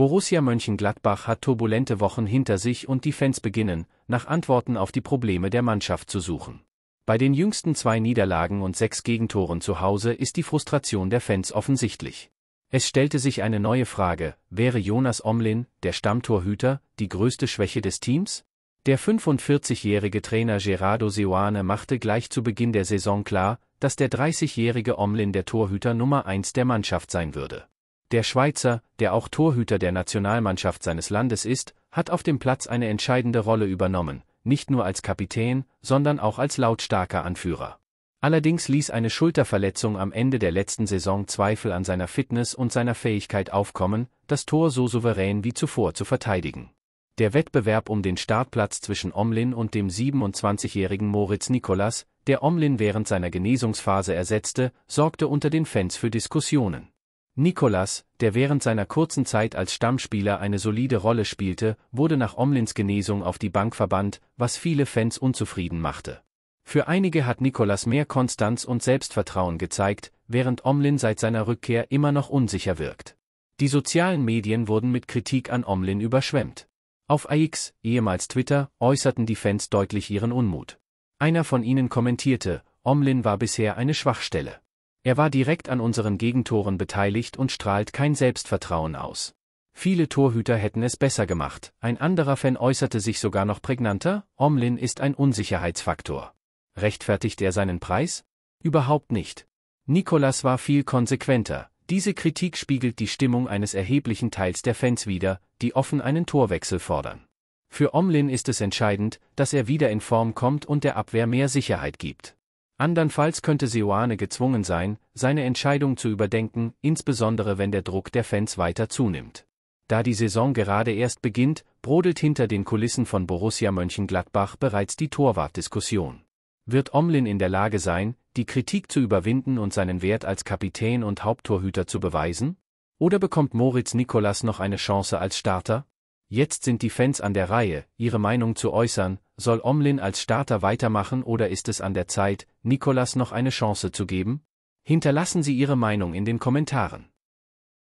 Borussia Mönchengladbach hat turbulente Wochen hinter sich und die Fans beginnen, nach Antworten auf die Probleme der Mannschaft zu suchen. Bei den jüngsten zwei Niederlagen und sechs Gegentoren zu Hause ist die Frustration der Fans offensichtlich. Es stellte sich eine neue Frage, wäre Jonas Omlin, der Stammtorhüter, die größte Schwäche des Teams? Der 45-jährige Trainer Gerardo Seoane machte gleich zu Beginn der Saison klar, dass der 30-jährige Omlin der Torhüter Nummer 1 der Mannschaft sein würde. Der Schweizer, der auch Torhüter der Nationalmannschaft seines Landes ist, hat auf dem Platz eine entscheidende Rolle übernommen, nicht nur als Kapitän, sondern auch als lautstarker Anführer. Allerdings ließ eine Schulterverletzung am Ende der letzten Saison Zweifel an seiner Fitness und seiner Fähigkeit aufkommen, das Tor so souverän wie zuvor zu verteidigen. Der Wettbewerb um den Startplatz zwischen Omlin und dem 27-jährigen Moritz Nikolas, der Omlin während seiner Genesungsphase ersetzte, sorgte unter den Fans für Diskussionen. Nicolas, der während seiner kurzen Zeit als Stammspieler eine solide Rolle spielte, wurde nach Omlins Genesung auf die Bank verbannt, was viele Fans unzufrieden machte. Für einige hat Nicolas mehr Konstanz und Selbstvertrauen gezeigt, während Omlin seit seiner Rückkehr immer noch unsicher wirkt. Die sozialen Medien wurden mit Kritik an Omlin überschwemmt. Auf AX, ehemals Twitter, äußerten die Fans deutlich ihren Unmut. Einer von ihnen kommentierte, Omlin war bisher eine Schwachstelle. Er war direkt an unseren Gegentoren beteiligt und strahlt kein Selbstvertrauen aus. Viele Torhüter hätten es besser gemacht, ein anderer Fan äußerte sich sogar noch prägnanter, Omlin ist ein Unsicherheitsfaktor. Rechtfertigt er seinen Preis? Überhaupt nicht. Nikolas war viel konsequenter, diese Kritik spiegelt die Stimmung eines erheblichen Teils der Fans wider, die offen einen Torwechsel fordern. Für Omlin ist es entscheidend, dass er wieder in Form kommt und der Abwehr mehr Sicherheit gibt. Andernfalls könnte Seoane gezwungen sein, seine Entscheidung zu überdenken, insbesondere wenn der Druck der Fans weiter zunimmt. Da die Saison gerade erst beginnt, brodelt hinter den Kulissen von Borussia Mönchengladbach bereits die Torwartdiskussion. Wird Omlin in der Lage sein, die Kritik zu überwinden und seinen Wert als Kapitän und Haupttorhüter zu beweisen? Oder bekommt Moritz Nikolas noch eine Chance als Starter? Jetzt sind die Fans an der Reihe, ihre Meinung zu äußern, soll Omlin als Starter weitermachen oder ist es an der Zeit, Nicolas noch eine Chance zu geben? Hinterlassen Sie Ihre Meinung in den Kommentaren.